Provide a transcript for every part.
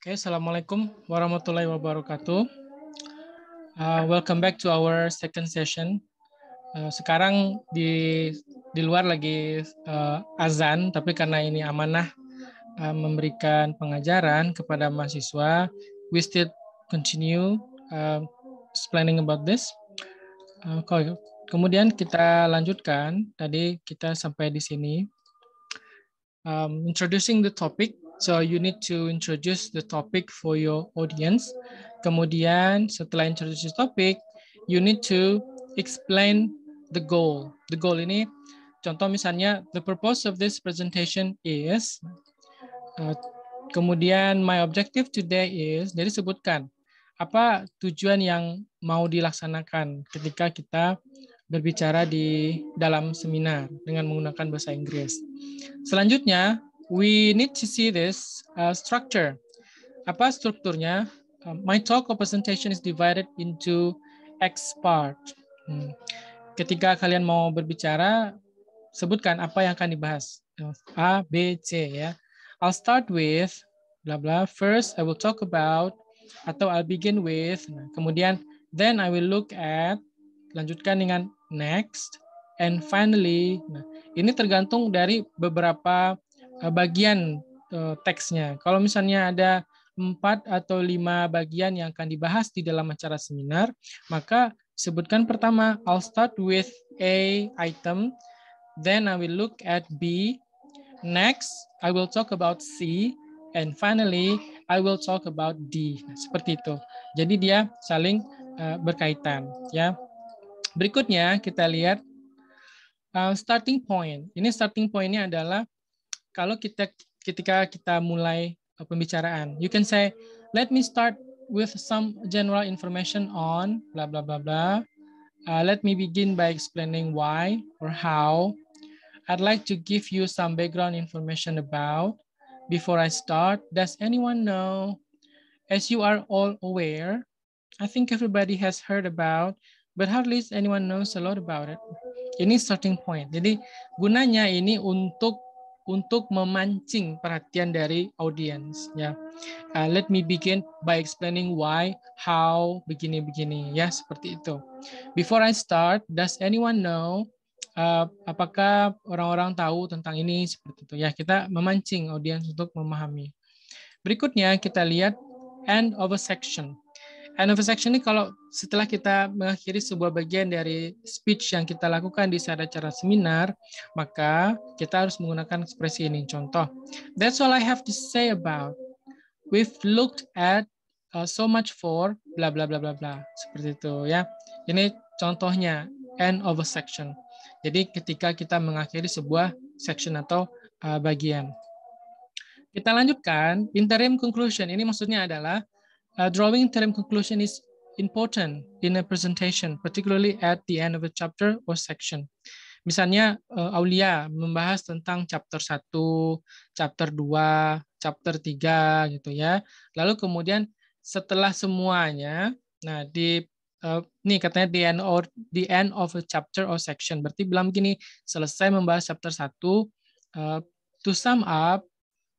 Okay, Assalamualaikum warahmatullahi wabarakatuh. Uh, welcome back to our second session. Uh, sekarang di di luar lagi uh, azan, tapi karena ini amanah uh, memberikan pengajaran kepada mahasiswa, we still continue uh, explaining about this. Uh, kemudian kita lanjutkan. Tadi kita sampai di sini. Um, introducing the topic So you need to introduce the topic for your audience. Kemudian setelah introduce topic, you need to explain the goal. The goal ini, contoh misalnya, the purpose of this presentation is, uh, kemudian my objective today is, jadi sebutkan apa tujuan yang mau dilaksanakan ketika kita berbicara di dalam seminar dengan menggunakan bahasa Inggris. Selanjutnya, we need to see this uh, structure. Apa strukturnya? Uh, my talk or presentation is divided into X part. Hmm. Ketika kalian mau berbicara, sebutkan apa yang akan dibahas. A, B, C ya. I'll start with bla bla. First, I will talk about atau I'll begin with. Nah, kemudian then I will look at. Lanjutkan dengan next and finally. Nah, ini tergantung dari beberapa Eh, bagian eh, teksnya. Kalau misalnya ada empat atau lima bagian yang akan dibahas di dalam acara seminar, maka sebutkan pertama, I'll start with A item, then I will look at B, next I will talk about C, and finally I will talk about D. Nah, seperti itu. Jadi dia saling uh, berkaitan. Ya. Berikutnya kita lihat uh, starting point. Ini starting point pointnya adalah kalau kita ketika kita mulai uh, pembicaraan, you can say, let me start with some general information on blah blah blah blah. Uh, let me begin by explaining why or how. I'd like to give you some background information about. Before I start, does anyone know? As you are all aware, I think everybody has heard about, but hardly anyone knows a lot about it. Ini starting point. Jadi gunanya ini untuk untuk memancing perhatian dari audiens ya. Uh, let me begin by explaining why, how, begini-begini ya seperti itu. Before I start, does anyone know uh, apakah orang-orang tahu tentang ini seperti itu ya. Kita memancing audiens untuk memahami. Berikutnya kita lihat end of a section. End of a section ini kalau setelah kita mengakhiri sebuah bagian dari speech yang kita lakukan di saat acara seminar, maka kita harus menggunakan ekspresi ini. Contoh, that's all I have to say about. We've looked at uh, so much for bla bla bla bla bla. Seperti itu ya. Ini contohnya end of a section. Jadi ketika kita mengakhiri sebuah section atau uh, bagian. Kita lanjutkan interim conclusion. Ini maksudnya adalah Uh, drawing interim conclusion is important in a presentation, particularly at the end of a chapter or section. Misalnya uh, Aulia membahas tentang chapter 1, chapter 2, chapter 3 gitu ya. Lalu kemudian setelah semuanya, nah di uh, nih katanya the end or the end of a chapter or section. Berarti bilang begini, selesai membahas chapter 1, uh, to sum up,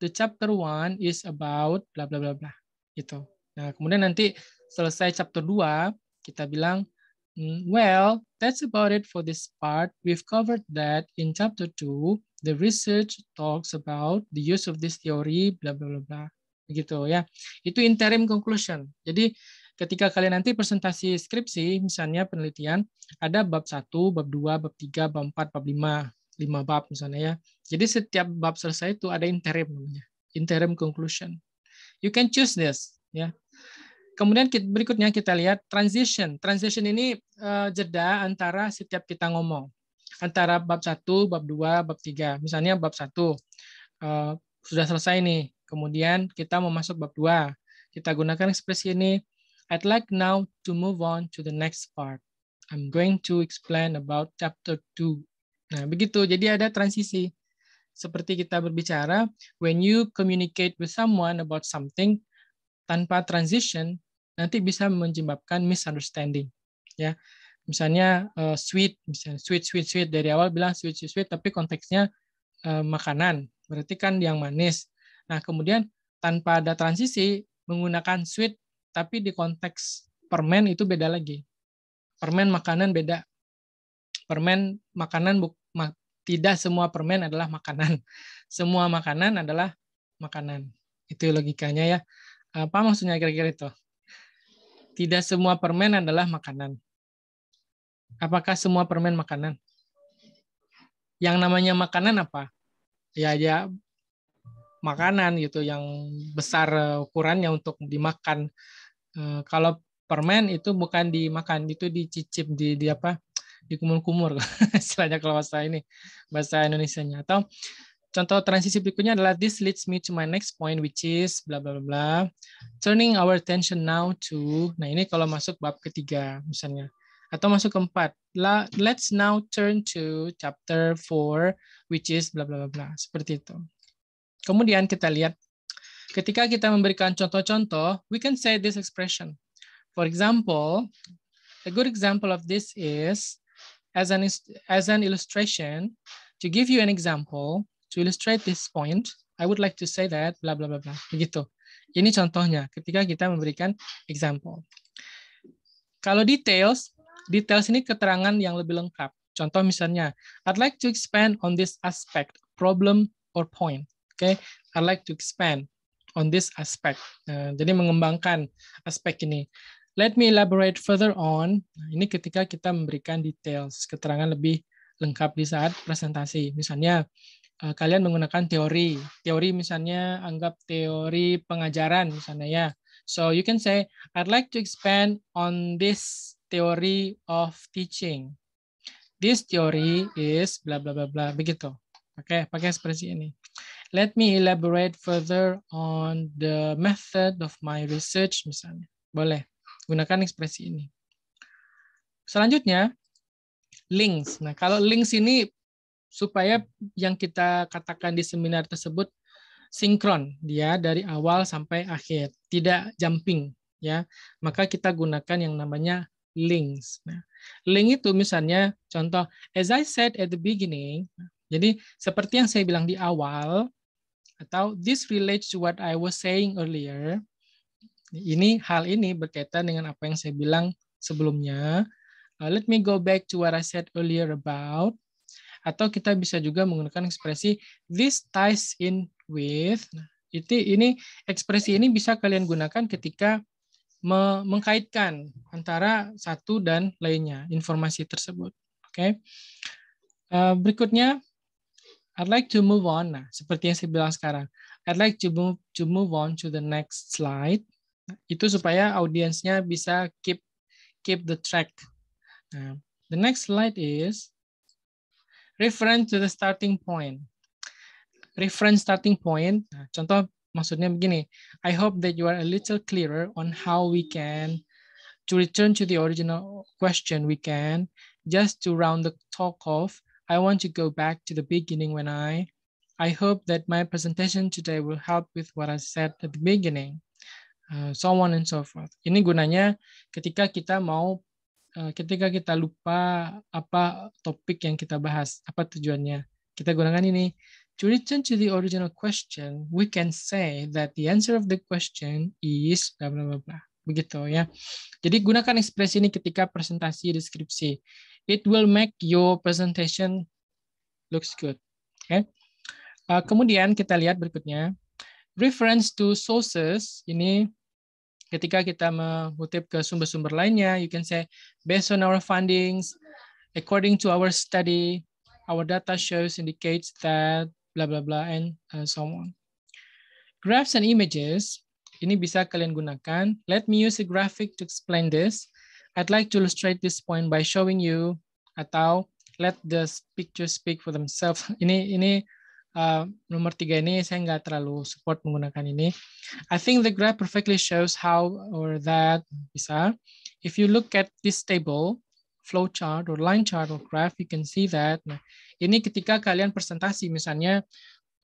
the chapter 1 is about bla bla bla bla. Gitu. Nah, kemudian nanti selesai chapter 2, kita bilang, hmm, well, that's about it for this part. We've covered that in chapter 2. The research talks about the use of this theory, bla bla bla blah. Begitu ya. Itu interim conclusion. Jadi ketika kalian nanti presentasi skripsi, misalnya penelitian, ada bab 1, bab 2, bab 3, bab 4, bab 5, 5 bab misalnya ya. Jadi setiap bab selesai itu ada interim namanya. Interim conclusion. You can choose this ya. Kemudian kita, berikutnya kita lihat transition. Transition ini uh, jeda antara setiap kita ngomong. Antara bab 1, bab 2, bab 3. Misalnya bab 1 uh, eh, sudah selesai nih. Kemudian kita mau masuk bab 2. Kita gunakan ekspresi ini. I'd like now to move on to the next part. I'm going to explain about chapter 2. Nah, begitu. Jadi ada transisi seperti kita berbicara, when you communicate with someone about something, tanpa transition nanti bisa menyebabkan misunderstanding ya misalnya uh, sweet misalnya sweet sweet sweet dari awal bilang sweet sweet sweet tapi konteksnya uh, makanan berarti kan yang manis nah kemudian tanpa ada transisi menggunakan sweet tapi di konteks permen itu beda lagi permen makanan beda permen makanan bu, ma, tidak semua permen adalah makanan semua makanan adalah makanan itu logikanya ya apa maksudnya kira-kira itu? Tidak semua permen adalah makanan. Apakah semua permen makanan? Yang namanya makanan apa? Ya ya makanan gitu yang besar eh, ukurannya untuk dimakan. Eh, kalau permen itu bukan dimakan, itu dicicip di, di apa? dikumur-kumur istilahnya kalau bahasa ini bahasa Indonesia-nya atau Contoh transisi berikutnya adalah this leads me to my next point which is bla bla bla. Turning our attention now to. Nah, ini kalau masuk bab ketiga misalnya atau masuk keempat. La, let's now turn to chapter 4 which is bla bla bla. Seperti itu. Kemudian kita lihat ketika kita memberikan contoh-contoh, we can say this expression. For example, a good example of this is as an as an illustration to give you an example, To illustrate this point, I would like to say that bla bla bla bla. Begitu. Ini contohnya ketika kita memberikan example. Kalau details, details ini keterangan yang lebih lengkap. Contoh misalnya, I'd like to expand on this aspect, problem or point. Oke, okay? I'd like to expand on this aspect. Nah, jadi mengembangkan aspek ini. Let me elaborate further on. Nah, ini ketika kita memberikan details, keterangan lebih lengkap di saat presentasi. Misalnya, Eh, kalian menggunakan teori. Teori misalnya anggap teori pengajaran misalnya ya. So you can say I'd like to expand on this theory of teaching. This theory is bla bla bla bla begitu. Oke, okay, pakai ekspresi ini. Let me elaborate further on the method of my research misalnya. Boleh. Gunakan ekspresi ini. Selanjutnya links. Nah, kalau links ini supaya yang kita katakan di seminar tersebut sinkron dia ya, dari awal sampai akhir, tidak jumping ya. Maka kita gunakan yang namanya links. Nah, link itu misalnya contoh as I said at the beginning. Jadi seperti yang saya bilang di awal atau this relates to what I was saying earlier. Ini hal ini berkaitan dengan apa yang saya bilang sebelumnya. Uh, let me go back to what I said earlier about atau kita bisa juga menggunakan ekspresi this ties in with. Nah, itu ini ekspresi ini bisa kalian gunakan ketika me mengkaitkan antara satu dan lainnya informasi tersebut. Oke. Okay. Uh, eh, berikutnya, I'd like to move on. Nah, seperti yang saya bilang sekarang, I'd like to move to move on to the next slide. Nah, itu supaya audiensnya bisa keep keep the track. Nah, the next slide is Reference to the starting point. Reference starting point. Nah, contoh maksudnya begini. I hope that you are a little clearer on how we can to return to the original question we can just to round the talk off i want to go back to the beginning when i i hope that my presentation today will help with what i said at the beginning uh, so on and so forth ini gunanya ketika kita mau Eh, ketika kita lupa apa topik yang kita bahas, apa tujuannya. Kita gunakan ini. To return to the original question, we can say that the answer of the question is bla bla bla blah. Begitu ya. Jadi gunakan ekspresi ini ketika presentasi deskripsi. It will make your presentation looks good. Okay. Ya. Uh, eh, kemudian kita lihat berikutnya. Reference to sources ini Ketika kita mengutip ke sumber-sumber lainnya, you can say, based on our findings, according to our study, our data shows indicates that blah blah blah and uh, so on. Graphs and images, ini bisa kalian gunakan. Let me use a graphic to explain this. I'd like to illustrate this point by showing you atau let the picture speak for themselves. Ini ini uh, nomor tiga ini saya nggak terlalu support menggunakan ini. I think the graph perfectly shows how or that bisa. If you look at this table, flow chart or line chart or graph, you can see that. Nah, ini ketika kalian presentasi, misalnya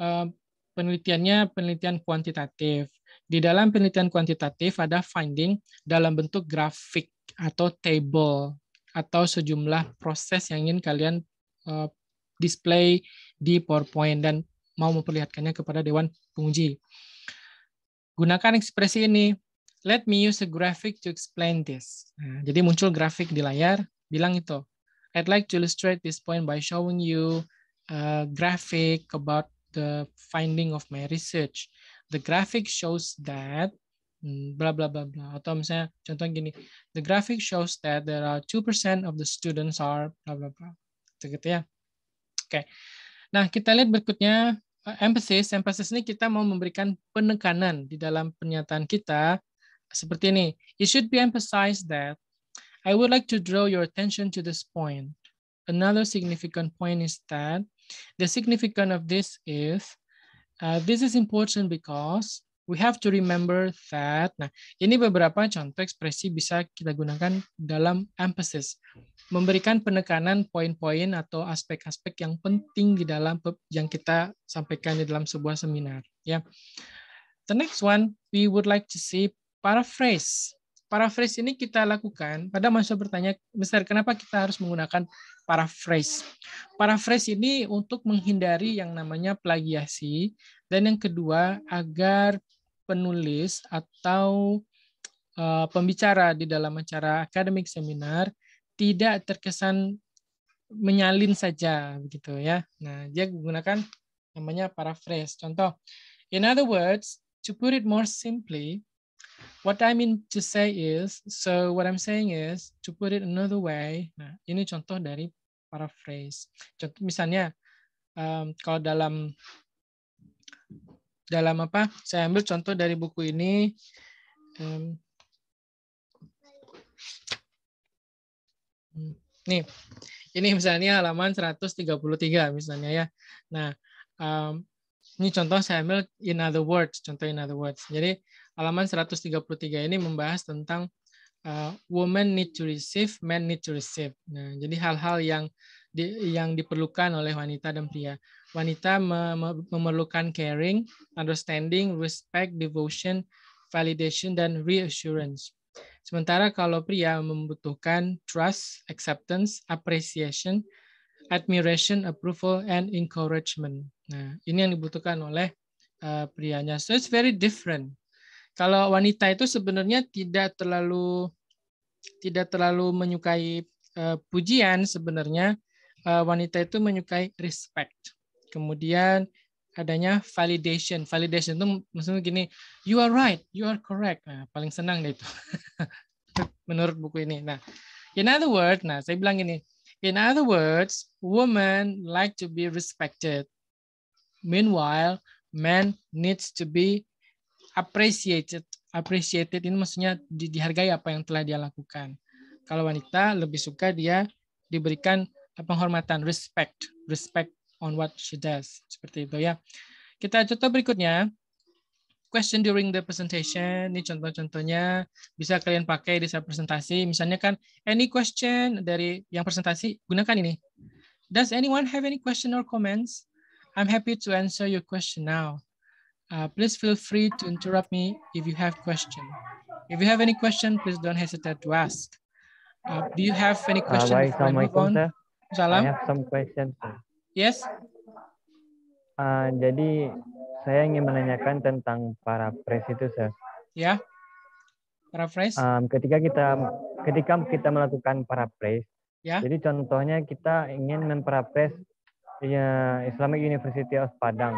uh, penelitiannya penelitian kuantitatif. Di dalam penelitian kuantitatif ada finding dalam bentuk grafik atau table atau sejumlah proses yang ingin kalian uh, display di PowerPoint dan mau memperlihatkannya kepada Dewan Penguji. Gunakan ekspresi ini. Let me use a graphic to explain this. Nah, jadi muncul grafik di layar, bilang itu. I'd like to illustrate this point by showing you a graphic about the finding of my research. The graphic shows that hmm, bla bla bla bla atau misalnya contoh gini the graphic shows that there are 2% of the students are bla bla bla gitu, -gitu ya oke okay. Nah, kita lihat berikutnya eh, emphasis. Emphasis ini kita mau memberikan penekanan di dalam pernyataan kita seperti ini. It should be emphasized that I would like to draw your attention to this point. Another significant point is that the significance of this is uh, this is important because we have to remember that. Nah, ini beberapa contoh ekspresi bisa kita gunakan dalam emphasis. Memberikan penekanan poin-poin atau aspek-aspek yang penting di dalam yang kita sampaikan di dalam sebuah seminar, ya. The next one, we would like to see paraphrase. Paraphrase ini kita lakukan pada masa bertanya besar kenapa kita harus menggunakan paraphrase. Paraphrase ini untuk menghindari yang namanya plagiasi dan yang kedua agar penulis atau uh, pembicara di dalam acara akademik seminar tidak terkesan menyalin saja begitu ya. Nah, dia menggunakan namanya paraphrase. Contoh, in other words, to put it more simply, what I mean to say is, so what I'm saying is, to put it another way. Nah, ini contoh dari paraphrase. Contoh misalnya um, kalau dalam dalam apa? Saya ambil contoh dari buku ini. Um, nih, ini misalnya halaman 133 misalnya ya. Nah, um, ini contoh saya ambil in other words, contoh in other words. Jadi halaman 133 ini membahas tentang uh, eh, woman need to receive, men need to receive. Nah, jadi hal-hal yang di, yang diperlukan oleh wanita dan pria wanita memerlukan caring, understanding, respect, devotion, validation, dan reassurance. Sementara kalau pria membutuhkan trust, acceptance, appreciation, admiration, approval, and encouragement. Nah, ini yang dibutuhkan oleh uh, prianya. So it's very different. Kalau wanita itu sebenarnya tidak terlalu tidak terlalu menyukai uh, pujian sebenarnya uh, wanita itu menyukai respect. Kemudian adanya validation. Validation itu maksudnya gini, you are right, you are correct. Nah, paling senang deh itu. Menurut buku ini. Nah, in other words, nah saya bilang gini, in other words, women like to be respected. Meanwhile, men needs to be appreciated. Appreciated ini maksudnya di, dihargai apa yang telah dia lakukan. Kalau wanita lebih suka dia diberikan penghormatan, respect. Respect on what she does. Seperti itu ya. Kita contoh berikutnya. Question during the presentation. Ini contoh-contohnya bisa kalian pakai di saat presentasi. Misalnya kan any question dari yang presentasi gunakan ini. Does anyone have any question or comments? I'm happy to answer your question now. Uh, please feel free to interrupt me if you have question. If you have any question, please don't hesitate to ask. Uh, do you have any ah, question? Uh, before I Salam. I have some questions. Yes. Uh, jadi saya ingin menanyakan tentang para pres itu, sir. Ya. Parapres. Um, ketika kita ketika kita melakukan parapres, ya. Jadi contohnya kita ingin pres ya, Islamic University of Padang.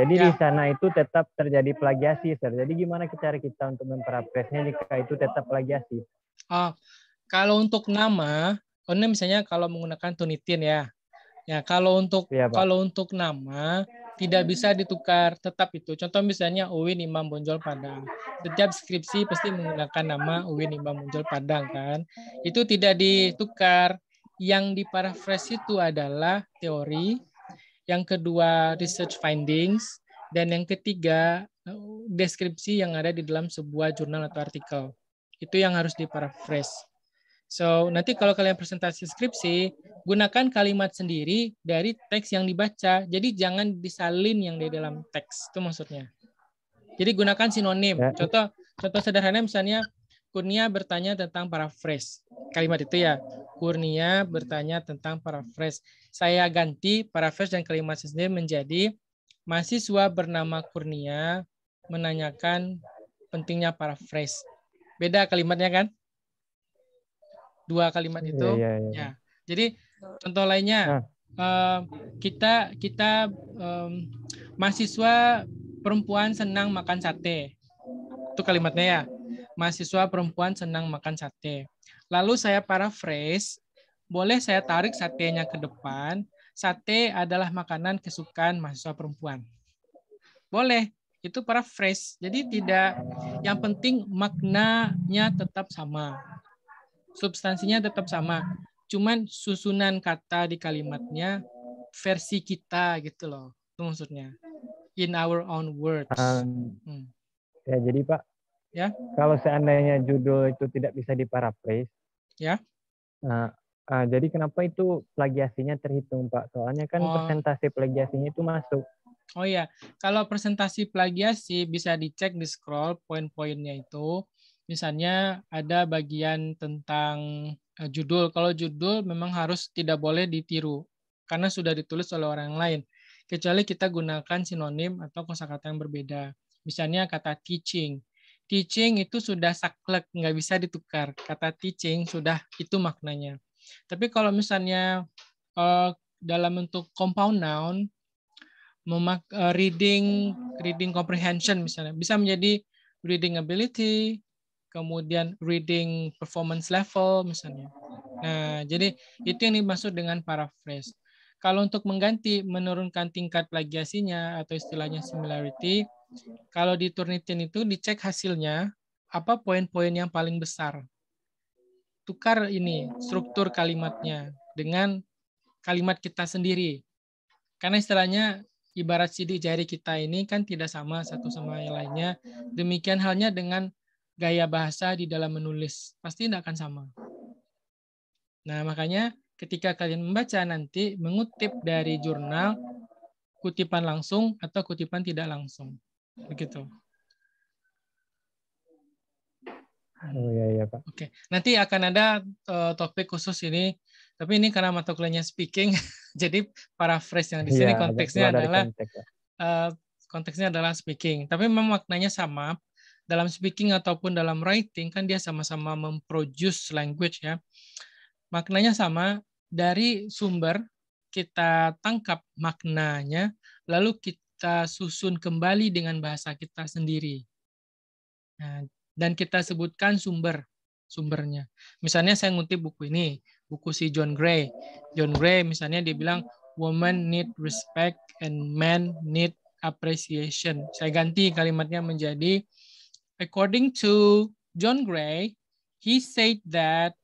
Jadi ya. di sana itu tetap terjadi plagiasi, sir. Jadi gimana cara kita untuk memparapresnya jika itu tetap plagiasi? Oh, kalau untuk nama, oh, misalnya kalau menggunakan tunitin ya, Ya, kalau untuk ya, kalau untuk nama tidak bisa ditukar, tetap itu. Contoh misalnya Uwin Imam Bonjol Padang. Setiap skripsi pasti menggunakan nama Uwin Imam Bonjol Padang kan. Itu tidak ditukar. Yang di paraphrase itu adalah teori, yang kedua research findings, dan yang ketiga eh, deskripsi yang ada di dalam sebuah jurnal atau artikel. Itu yang harus di paraphrase. So, nanti kalau kalian presentasi skripsi, gunakan kalimat sendiri dari teks yang dibaca. Jadi jangan disalin yang di dalam teks, itu maksudnya. Jadi gunakan sinonim. Ya. Contoh contoh sederhana misalnya Kurnia bertanya tentang paraphrase. Kalimat itu ya, Kurnia bertanya tentang paraphrase. Saya ganti paraphrase dan kalimat sendiri menjadi mahasiswa bernama Kurnia menanyakan pentingnya paraphrase. Beda kalimatnya kan? dua kalimat iya, itu. Yeah, yeah, yeah. Ya. Jadi contoh lainnya uh. uh, kita kita um, mahasiswa perempuan senang makan sate. Itu kalimatnya ya. Mahasiswa perempuan senang makan sate. Lalu saya paraphrase, boleh saya tarik satenya ke depan. Sate adalah makanan kesukaan mahasiswa perempuan. Boleh, itu paraphrase. Jadi tidak yang penting maknanya tetap sama substansinya tetap sama. Cuman susunan kata di kalimatnya versi kita gitu loh. Itu maksudnya. In our own words. Um, hmm. Ya, jadi Pak. Ya. Kalau seandainya judul itu tidak bisa diparaphrase. Ya. Nah, uh, jadi kenapa itu plagiasinya terhitung Pak? Soalnya kan oh. persentase plagiasinya itu masuk. Oh iya, kalau presentasi plagiasi bisa dicek di scroll poin-poinnya itu. Misalnya ada bagian tentang eh, judul. Kalau judul memang harus tidak boleh ditiru karena sudah ditulis oleh orang lain. Kecuali kita gunakan sinonim atau kosakata yang berbeda. Misalnya kata teaching. Teaching itu sudah saklek, nggak bisa ditukar. Kata teaching sudah itu maknanya. Tapi kalau misalnya eh, dalam bentuk compound noun, eh, reading reading comprehension misalnya bisa menjadi reading ability, kemudian reading performance level misalnya. Nah, jadi itu yang dimaksud dengan paraphrase. Kalau untuk mengganti menurunkan tingkat plagiasinya atau istilahnya similarity, kalau di Turnitin itu dicek hasilnya apa poin-poin yang paling besar. Tukar ini struktur kalimatnya dengan kalimat kita sendiri. Karena istilahnya ibarat sidik jari kita ini kan tidak sama satu sama yang lainnya. Demikian halnya dengan gaya bahasa di dalam menulis. Pasti tidak akan sama. Nah, makanya ketika kalian membaca nanti mengutip dari jurnal kutipan langsung atau kutipan tidak langsung. Begitu. Oh iya iya Pak. Oke, nanti akan ada uh, topik khusus ini, tapi ini karena mata kuliahnya speaking, jadi paraphrase yang di sini ya, konteksnya adalah konteks, ya. uh, konteksnya adalah speaking, tapi memang maknanya sama dalam speaking ataupun dalam writing kan dia sama-sama memproduce language ya. Maknanya sama dari sumber kita tangkap maknanya lalu kita susun kembali dengan bahasa kita sendiri. Nah, dan kita sebutkan sumber sumbernya. Misalnya saya ngutip buku ini, buku si John Gray. John Gray misalnya dia bilang woman need respect and man need appreciation. Saya ganti kalimatnya menjadi According to John Gray, he said that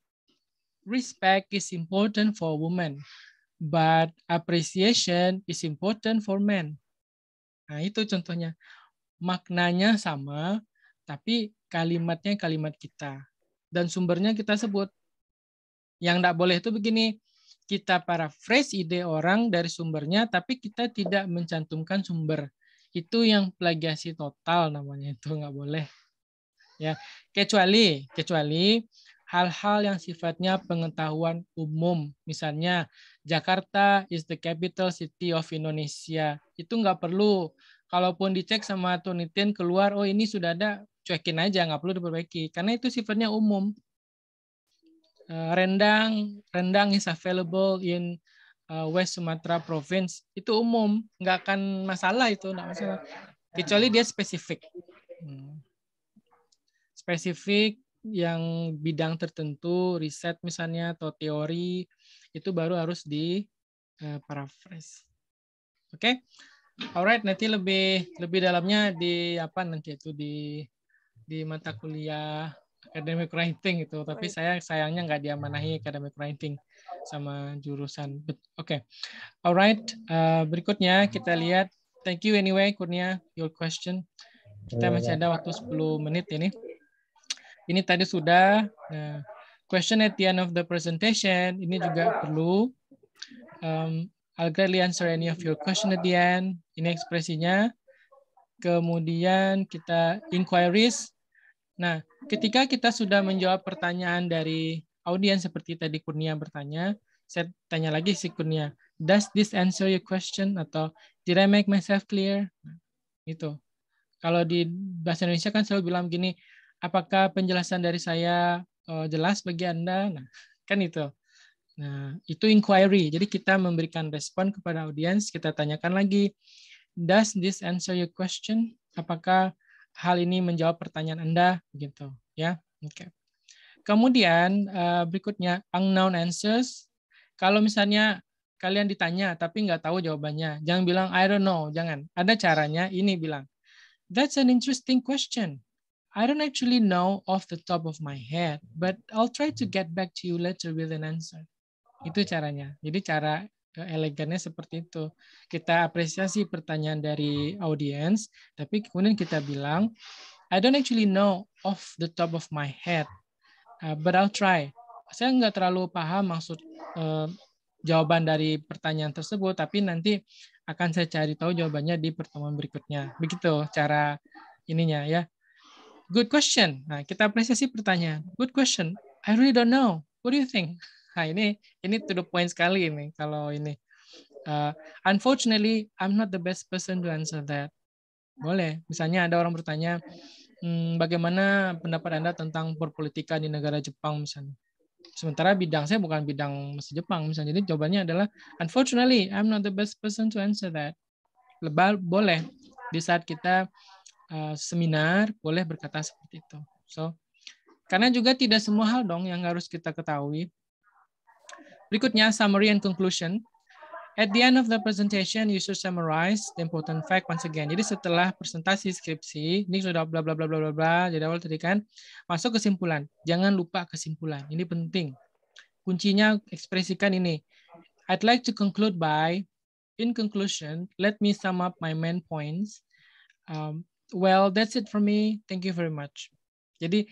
respect is important for women, but appreciation is important for men. Nah, itu contohnya. Maknanya sama, tapi kalimatnya kalimat kita. Dan sumbernya kita sebut. Yang tidak boleh itu begini, kita paraphrase ide orang dari sumbernya, tapi kita tidak mencantumkan sumber. Itu yang plagiasi total namanya, itu nggak boleh ya kecuali kecuali hal-hal yang sifatnya pengetahuan umum misalnya Jakarta is the capital city of Indonesia itu nggak perlu kalaupun dicek sama Tunitin keluar oh ini sudah ada cuekin aja nggak perlu diperbaiki karena itu sifatnya umum eh, rendang rendang is available in eh, West Sumatra Province itu umum nggak akan masalah itu nggak masalah kecuali dia spesifik hmm spesifik yang bidang tertentu, riset misalnya atau teori itu baru harus di uh, paraphrase. Oke. Okay? Alright, nanti lebih lebih dalamnya di apa nanti itu di di mata kuliah academic writing itu, tapi saya sayangnya nggak diamanahi academic writing sama jurusan. Oke. Okay. Alright, uh, berikutnya kita lihat. Thank you anyway Kurnia your question. Kita iya, masih ada waktu 10 menit ini. Ini tadi sudah uh, question at the end of the presentation. Ini juga perlu. Um, I'll gladly answer any of your question at the end. Ini ekspresinya. Kemudian kita inquiries. Nah, ketika kita sudah menjawab pertanyaan dari audiens seperti tadi Kurnia bertanya, saya tanya lagi si Kurnia, does this answer your question? Atau did I make myself clear? Nah, itu. Kalau di bahasa Indonesia kan selalu bilang gini, apakah penjelasan dari saya uh, jelas bagi Anda? Nah, kan itu. Nah, itu inquiry. Jadi kita memberikan respon kepada audiens, kita tanyakan lagi, does this answer your question? Apakah hal ini menjawab pertanyaan Anda? Begitu, ya. Oke. Okay. Kemudian uh, berikutnya unknown answers. Kalau misalnya kalian ditanya tapi nggak tahu jawabannya, jangan bilang I don't know, jangan. Ada caranya. Ini bilang, that's an interesting question. I don't actually know off the top of my head, but I'll try to get back to you later with an answer. Itu caranya. Jadi cara eh, elegannya seperti itu. Kita apresiasi pertanyaan dari audience, tapi kemudian kita bilang, I don't actually know off the top of my head, uh, but I'll try. Saya nggak terlalu paham maksud uh, jawaban dari pertanyaan tersebut, tapi nanti akan saya cari tahu jawabannya di pertemuan berikutnya. Begitu cara ininya ya. Good question. Nah, kita apresiasi pertanyaan. Good question. I really don't know. What do you think? Nah, ini ini to the point sekali ini kalau ini. Uh, unfortunately, I'm not the best person to answer that. Boleh. Misalnya ada orang bertanya, hmm, bagaimana pendapat Anda tentang perpolitikan di negara Jepang misalnya? Sementara bidang saya bukan bidang masa Jepang misalnya. Jadi jawabannya adalah, unfortunately, I'm not the best person to answer that. Lebal boleh di saat kita Eh, seminar boleh berkata seperti itu. So, karena juga tidak semua hal dong yang harus kita ketahui. Berikutnya summary and conclusion. At the end of the presentation, you should summarize the important fact once again. Jadi setelah presentasi skripsi, ini sudah bla bla bla bla bla bla. Jadi awal tadi kan masuk kesimpulan. Jangan lupa kesimpulan. Ini penting. Kuncinya ekspresikan ini. I'd like to conclude by, in conclusion, let me sum up my main points. Um, well that's it for me thank you very much jadi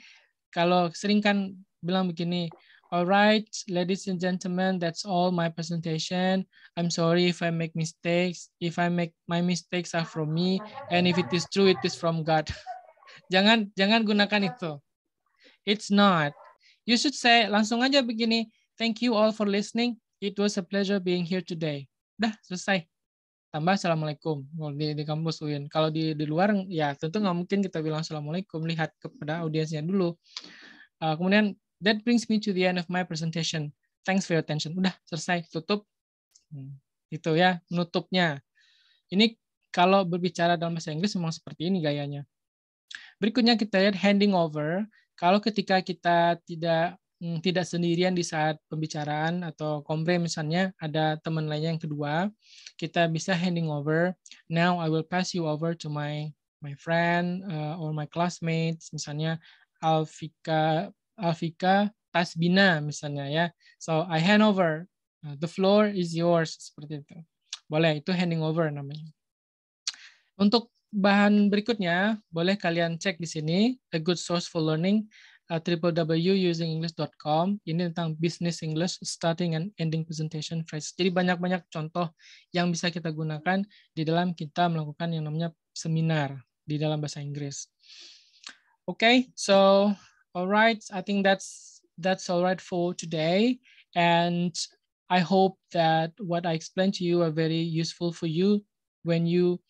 kalau sering kan bilang begini alright ladies and gentlemen that's all my presentation I'm sorry if I make mistakes if I make my mistakes are from me and if it is true it is from God jangan jangan gunakan itu it's not you should say langsung aja begini thank you all for listening it was a pleasure being here today dah selesai tambah assalamualaikum di, di kampus UIN. Kalau di di luar ya tentu nggak mungkin kita bilang assalamualaikum. Lihat kepada audiensnya dulu. Uh, kemudian that brings me to the end of my presentation. Thanks for your attention. Udah selesai tutup. Hmm, itu ya menutupnya. Ini kalau berbicara dalam bahasa Inggris memang seperti ini gayanya. Berikutnya kita lihat handing over. Kalau ketika kita tidak Hmm, tidak sendirian di saat pembicaraan atau kompre misalnya ada teman lain yang kedua, kita bisa handing over. Now I will pass you over to my my friend uh, or my classmates misalnya Alfika Alfika Tasbina misalnya ya. So I hand over. Uh, the floor is yours seperti itu. Boleh itu handing over namanya. Untuk bahan berikutnya, boleh kalian cek di sini a good source for learning Uh, www.usingenglish.com ini tentang business English starting and ending presentation phrase. Jadi banyak-banyak contoh yang bisa kita gunakan di dalam kita melakukan yang namanya seminar di dalam bahasa Inggris. Oke, okay, so alright, I think that's that's alright for today and I hope that what I explained to you are very useful for you when you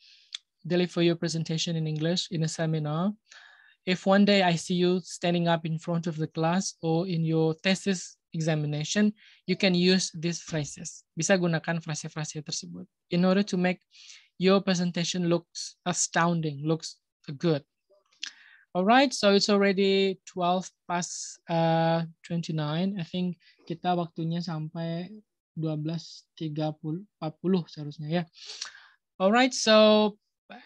deliver your presentation in English in a seminar. If one day I see you standing up in front of the class or in your thesis examination, you can use these phrases. Bisa gunakan frase-frase tersebut in order to make your presentation looks astounding, looks good. All right, so it's already 12 past uh, 29. I think kita waktunya sampai 12.30, seharusnya ya. Yeah. All right, so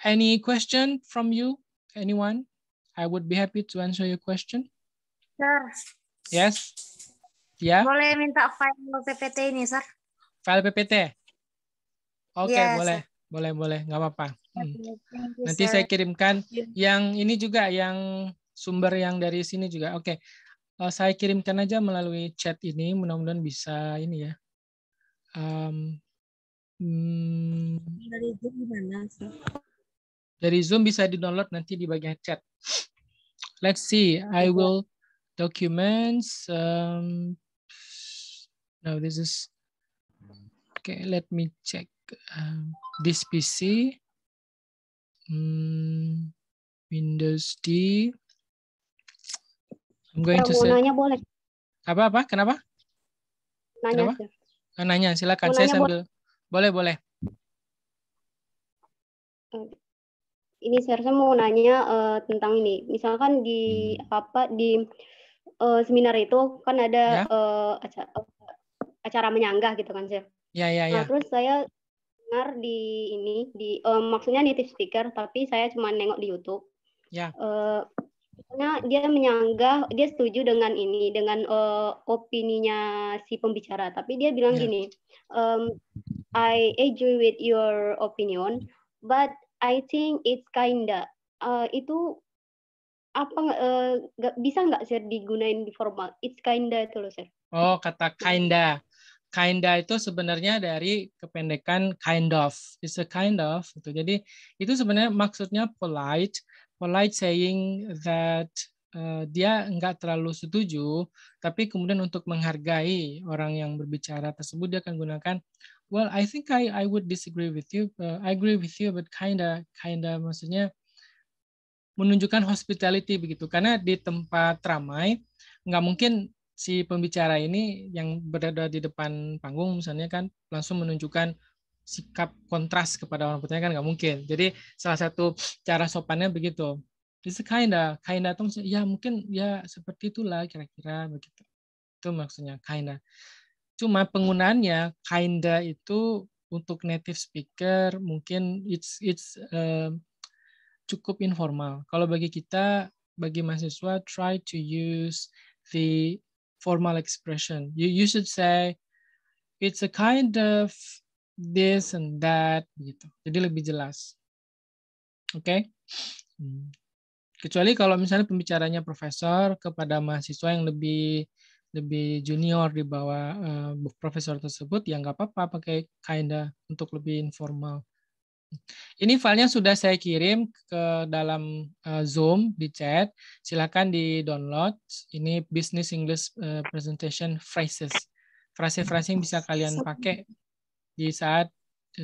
any question from you, anyone? I would be happy to answer your question. Sir. Yes. Ya. Yeah. Boleh minta file PPT ini, Sir? File PPT. Oke, okay, yes, boleh. Sir. Boleh, boleh, nggak apa-apa. Hmm. Nanti saya kirimkan yang ini juga yang sumber yang dari sini juga. Oke. Okay. Uh, eh, saya kirimkan aja melalui chat ini, mudah-mudahan bisa ini ya. Um, hmm. Dari gimana, Sir? Dari Zoom bisa di-download nanti di bagian chat. Let's see. I iya. will documents. Um, no, this is... Okay, let me check um, this PC. Mm, Windows D. I'm going Kalau to say. nanya boleh. Apa apa? Kenapa? Nanya. Kenapa? Oh, nanya, silakan. saya sambil boleh boleh. boleh ini saya rasa mau nanya uh, tentang ini. Misalkan di hmm. apa di uh, seminar itu kan ada ya? uh, eh, acara, acara menyanggah gitu kan, Chef. Ya, ya, ya. Nah, terus saya dengar di ini di uh, maksudnya native speaker tapi saya cuma nengok di YouTube. Ya. Uh, karena dia menyanggah dia setuju dengan ini dengan uh, opininya si pembicara tapi dia bilang yeah. gini um, I agree with your opinion but I think it's kinda uh, itu apa uh, gak, bisa nggak sih digunain di formal? It's kinda itu loh sir. Oh kata kinda. Kinda itu sebenarnya dari kependekan kind of. It's a kind of. Itu. Jadi itu sebenarnya maksudnya polite. Polite saying that uh, dia nggak terlalu setuju, tapi kemudian untuk menghargai orang yang berbicara tersebut dia akan gunakan Well, I think I I would disagree with you. Uh, I agree with you, but kinda kinda maksudnya menunjukkan hospitality begitu. Karena di tempat ramai nggak mungkin si pembicara ini yang berada di depan panggung misalnya kan langsung menunjukkan sikap kontras kepada orang bertanya kan nggak mungkin. Jadi salah satu cara sopannya begitu. This kinda kinda tuh ya mungkin ya seperti itulah kira-kira begitu. Itu maksudnya kinda. Cuma penggunaannya kinda itu untuk native speaker mungkin it's it's uh, cukup informal. Kalau bagi kita bagi mahasiswa try to use the formal expression. You you should say it's a kind of this and that gitu. Jadi lebih jelas. Oke. Okay? Hmm. Kecuali kalau misalnya pembicaranya profesor kepada mahasiswa yang lebih lebih junior di bawah uh, profesor tersebut ya nggak apa-apa pakai kinda untuk lebih informal. Ini filenya sudah saya kirim ke dalam uh, Zoom di chat. Silakan di download. Ini Business English uh, Presentation Phrases. Frase-frase yang bisa kalian pakai di saat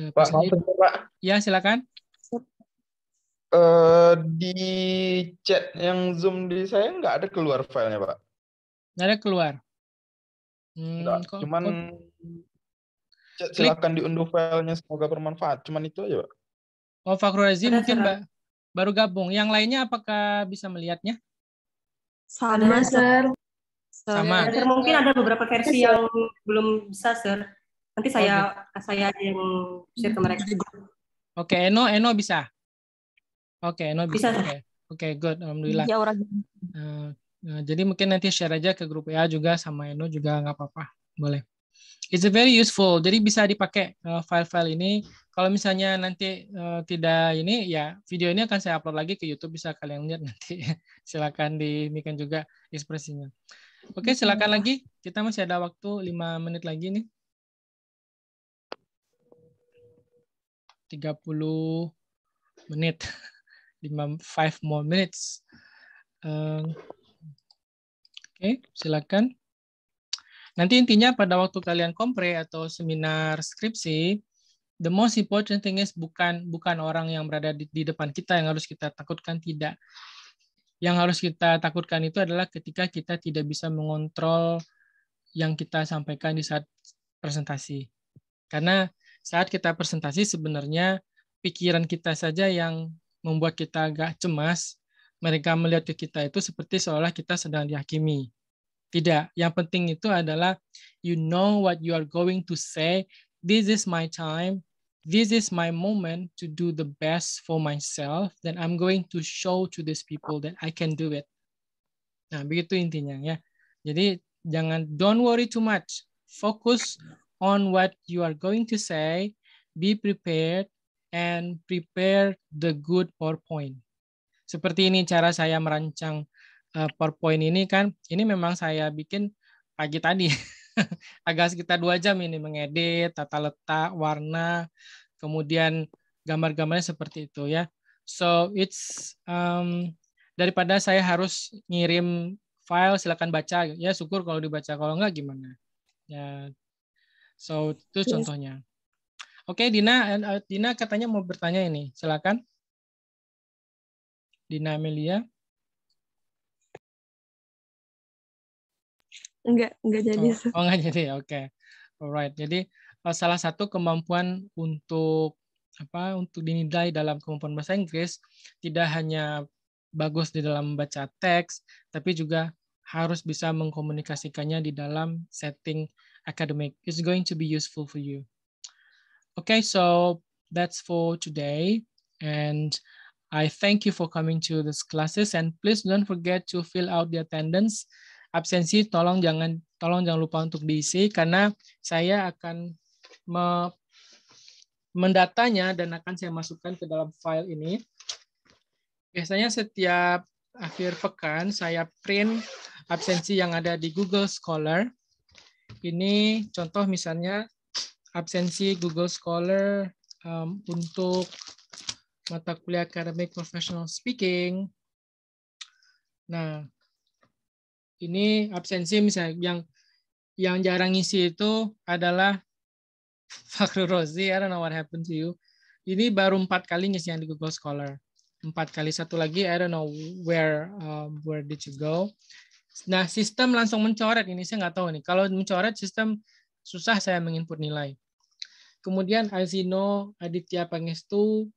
uh, Pak, Pak. Ya silakan. Uh, di chat yang Zoom di saya nggak ada keluar filenya Pak nggak ada keluar hmm, cuman kok... silakan diunduh filenya semoga bermanfaat cuman itu aja pak oh Fakhrurazi mungkin Pak. baru gabung yang lainnya apakah bisa melihatnya sama sir sama sir, mungkin ada beberapa versi yang belum bisa sir nanti saya okay. Oh, gitu. saya yang share ke mereka oke okay, Eno Eno bisa oke okay, Eno bisa, bisa. oke okay. okay, good alhamdulillah ya orang uh, Eh, jadi mungkin nanti share aja ke grup ya juga sama Eno juga nggak apa-apa, boleh. It's a very useful. Jadi bisa dipakai file eh, file-file ini. Kalau misalnya nanti uh, tidak ini, ya video ini akan saya upload lagi ke YouTube bisa kalian lihat nanti. silakan diinikan juga ekspresinya. Oke, silakan lagi. Kita masih ada waktu 5 menit lagi nih. 30 menit. 5 more minutes. Um, Oke, silakan. Nanti intinya pada waktu kalian kompre atau seminar skripsi, the most important thing is bukan bukan orang yang berada di, di depan kita yang harus kita takutkan tidak. Yang harus kita takutkan itu adalah ketika kita tidak bisa mengontrol yang kita sampaikan di saat presentasi. Karena saat kita presentasi sebenarnya pikiran kita saja yang membuat kita agak cemas mereka melihat ke kita itu seperti seolah kita sedang dihakimi. Tidak, yang penting itu adalah you know what you are going to say. This is my time. This is my moment to do the best for myself. Then I'm going to show to these people that I can do it. Nah, begitu intinya ya. Jadi jangan don't worry too much. Focus on what you are going to say. Be prepared and prepare the good PowerPoint seperti ini cara saya merancang eh, PowerPoint ini kan. Ini memang saya bikin pagi tadi. Agak sekitar dua jam ini mengedit, tata letak, warna, kemudian gambar-gambarnya seperti itu ya. So it's um, daripada saya harus ngirim file silakan baca ya syukur kalau dibaca kalau enggak gimana ya so itu iya. contohnya oke okay, Dina eh, Dina katanya mau bertanya ini silakan Dina Amelia? Enggak, enggak jadi. Oh, oh enggak jadi, oke. Okay. Alright, jadi eh, salah satu kemampuan untuk apa untuk dinilai dalam kemampuan bahasa Inggris tidak hanya bagus di dalam membaca teks, tapi juga harus bisa mengkomunikasikannya di dalam setting akademik. It's going to be useful for you. Okay, so that's for today. And I thank you for coming to this classes and please don't forget to fill out the attendance. Absensi tolong jangan tolong jangan lupa untuk diisi karena saya akan me mendatanya dan akan saya masukkan ke dalam file ini. Biasanya setiap akhir pekan saya print absensi yang ada di Google Scholar. Ini contoh misalnya absensi Google Scholar um, untuk mata kuliah Academic Professional Speaking. Nah, ini absensi misalnya yang yang jarang isi itu adalah Fakhrul Rozi, I don't know what happened to you. Ini baru empat kali ngisi yang di Google Scholar. Empat kali satu lagi, I don't know where um, where did you go. Nah, sistem langsung mencoret ini saya nggak tahu nih. Kalau mencoret sistem susah saya menginput nilai. Kemudian Azino Aditya Pangestu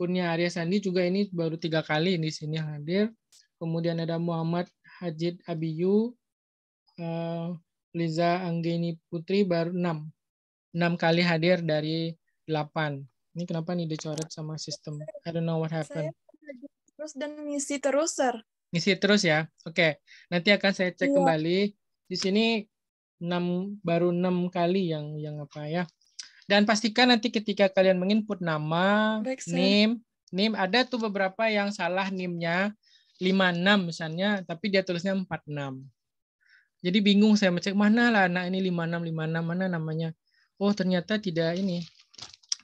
Kurnia Arya Sandi juga ini baru tiga kali di sini hadir. Kemudian ada Muhammad Hajid Abiyu, eh, Liza Anggeni Putri baru enam, enam kali hadir dari delapan. Ini kenapa nih dicoret sama sistem? I don't know what happened. terus dan ngisi terus, Sir. Ngisi terus ya. Oke. Nanti akan saya cek ya. kembali. Di sini 6 baru enam kali yang yang apa ya? Dan pastikan nanti ketika kalian menginput nama, name, name ada tuh beberapa yang salah nimnya 56 misalnya, tapi dia tulisnya 46. Jadi bingung saya mencek mana lah anak ini 56 56 mana namanya. Oh, ternyata tidak ini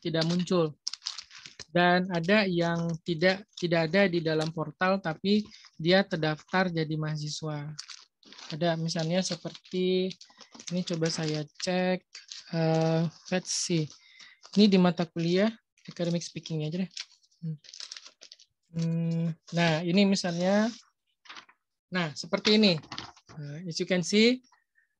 tidak muncul. Dan ada yang tidak tidak ada di dalam portal tapi dia terdaftar jadi mahasiswa ada misalnya seperti ini coba saya cek uh, let's see ini di mata kuliah academic speaking aja deh hmm, nah ini misalnya nah seperti ini uh, as you can see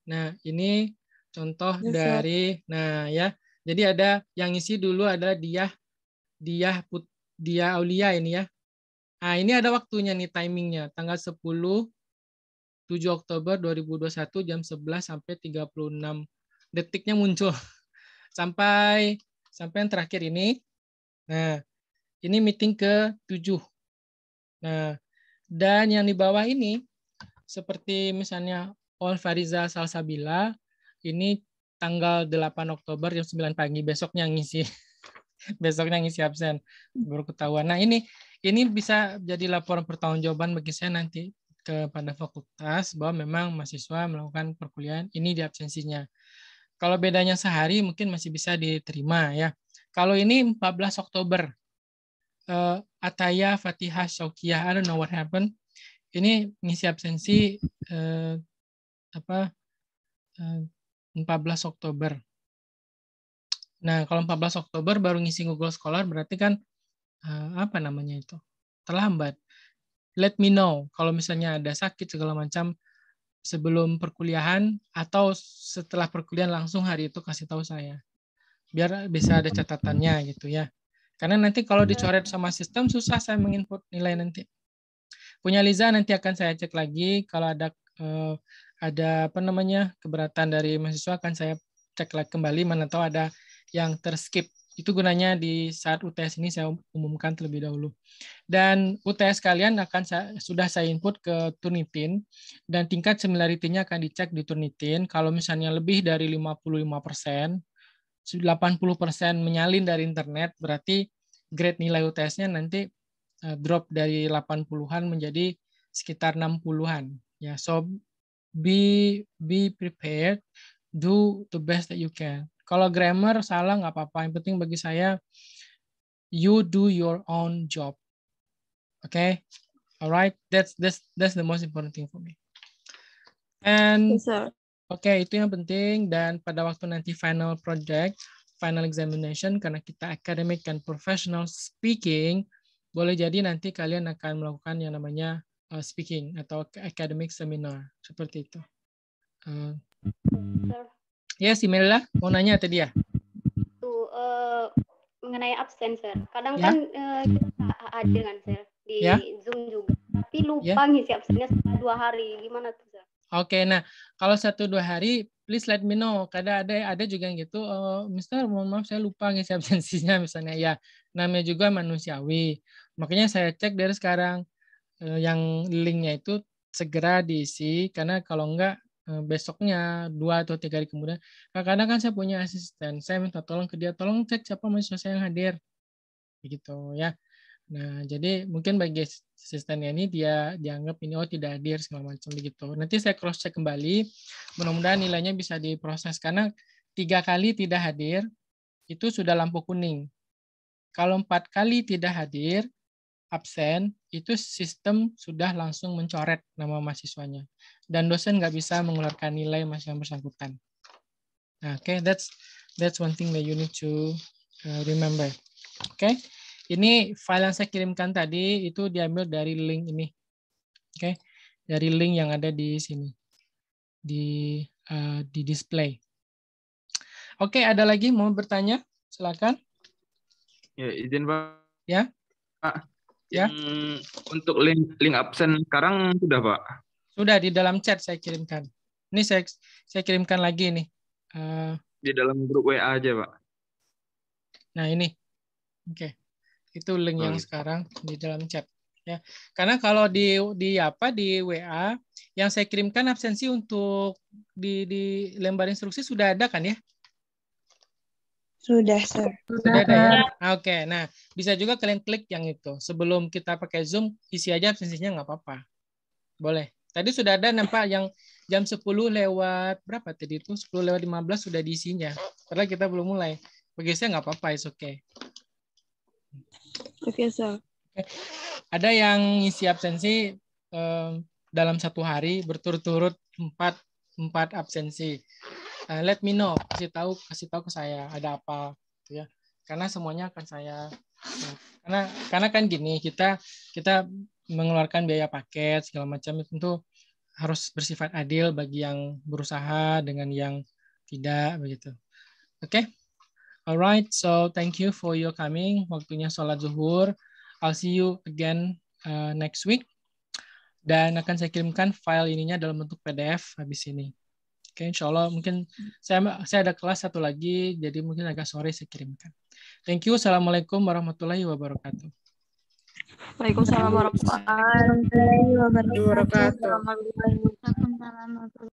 nah ini contoh yes, dari sir. nah ya jadi ada yang isi dulu adalah dia dia put dia Aulia ini ya Nah, ini ada waktunya nih timingnya, tanggal 10 7 Oktober 2021 jam 11 sampai 36 detiknya muncul sampai sampai yang terakhir ini. Nah, ini meeting ke-7. Nah, dan yang di bawah ini seperti misalnya All Fariza Salsabila ini tanggal 8 Oktober jam 9 pagi besoknya ngisi besoknya ngisi absen baru ketahuan. Nah, ini ini bisa jadi laporan pertanggungjawaban bagi saya nanti kepada fakultas bahwa memang mahasiswa melakukan perkuliahan ini di absensinya. Kalau bedanya sehari mungkin masih bisa diterima ya. Kalau ini 14 Oktober, uh, Ataya Fatihah Syaukiyah, I don't know what happened. Ini ngisi absensi uh, apa uh, eh, 14 Oktober. Nah, kalau 14 Oktober baru ngisi Google Scholar berarti kan uh, apa namanya itu? Terlambat let me know kalau misalnya ada sakit segala macam sebelum perkuliahan atau setelah perkuliahan langsung hari itu kasih tahu saya. Biar bisa ada catatannya gitu ya. Karena nanti kalau iya. dicoret sama sistem susah saya menginput nilai nanti. Punya Liza nanti akan saya cek lagi kalau ada eh, ada apa namanya keberatan dari mahasiswa akan saya cek lagi kembali mana tahu ada yang terskip itu gunanya di saat UTS ini saya umumkan terlebih dahulu. Dan UTS kalian akan saya, sudah saya input ke Turnitin dan tingkat similarity-nya akan dicek di Turnitin. Kalau misalnya lebih dari 55%, 80% menyalin dari internet, berarti grade nilai UTS-nya nanti e, drop dari 80-an menjadi sekitar 60-an. Ya, so be be prepared, do the best that you can. Kalau grammar salah nggak apa-apa. Yang penting bagi saya you do your own job. Oke. Okay? Alright, that's that's that's the most important thing for me. And yes, oke okay, itu yang penting dan pada waktu nanti final project, final examination karena kita academic dan professional speaking, boleh jadi nanti kalian akan melakukan yang namanya uh, speaking atau academic seminar seperti itu. Uh, hmm. Ya, si Mela, mau nanya tadi ya. Tuh uh, mengenai absen, sir. Kadang ya? kan uh, kita ada kan, sir, di ya? Zoom juga. Tapi lupa ya? ngisi absennya setelah dua hari. Gimana tuh, sir? Oke, okay, nah kalau satu dua hari, please let me know. Kadang ada ada juga yang gitu, oh, Mister, mohon maaf saya lupa ngisi absensinya misalnya ya. Namanya juga manusiawi. Makanya saya cek dari sekarang eh, yang linknya itu segera diisi karena kalau enggak Eh, besoknya dua atau tiga hari kemudian kadang-kadang kan saya punya asisten saya minta tolong ke dia tolong cek siapa mahasiswa saya yang hadir begitu ya nah jadi mungkin bagi asistennya ini dia dianggap ini oh tidak hadir segala macam begitu nanti saya cross check kembali mudah-mudahan nilainya bisa diproses karena tiga kali tidak hadir itu sudah lampu kuning kalau empat kali tidak hadir absen, itu sistem sudah langsung mencoret nama mahasiswanya. Dan dosen nggak bisa mengeluarkan nilai mahasiswa yang bersangkutan. Nah, oke, okay, that's that's one thing that you need to uh, remember. Oke, okay? ini file yang saya kirimkan tadi itu diambil dari link ini. Oke, okay? dari link yang ada di sini di uh, di display. Oke, okay, ada lagi mau bertanya? Silakan. Ya, izin Pak. Ya. Pak, ya. Hmm, untuk link link absen sekarang sudah Pak. Sudah di dalam chat saya kirimkan. Ini saya saya kirimkan lagi nih. Uh, di dalam grup WA aja Pak. Nah ini, oke, okay. itu link oh. yang hmm. sekarang di dalam chat ya. Karena kalau di di apa di WA yang saya kirimkan absensi untuk di di lembar instruksi sudah ada kan ya? Sudah, Sir. Sudah, ya? Oke, nah bisa juga kalian klik yang itu. Sebelum kita pakai Zoom, isi aja absensinya nggak apa-apa. Boleh. Tadi sudah ada nampak yang jam 10 lewat berapa tadi itu? 10 lewat 15 sudah diisinya. Padahal kita belum mulai. Bagi saya nggak apa-apa, it's okay. Oke, okay, Ada yang isi absensi eh, dalam satu hari berturut-turut empat empat absensi. Eh, let me know kasih tahu kasih tahu ke saya ada apa gitu ya karena semuanya akan saya ya, karena karena kan gini kita kita mengeluarkan biaya paket segala macam itu tentu harus bersifat adil bagi yang berusaha dengan yang tidak begitu oke okay? alright so thank you for your coming waktunya sholat zuhur I'll see you again uh, next week dan akan saya kirimkan file ininya dalam bentuk PDF habis ini. Oke, insya Allah mungkin saya saya ada kelas satu lagi, jadi mungkin agak sore saya kirimkan. Thank you. Assalamualaikum warahmatullahi wabarakatuh. Waalaikumsalam warahmatullahi wabarakatuh.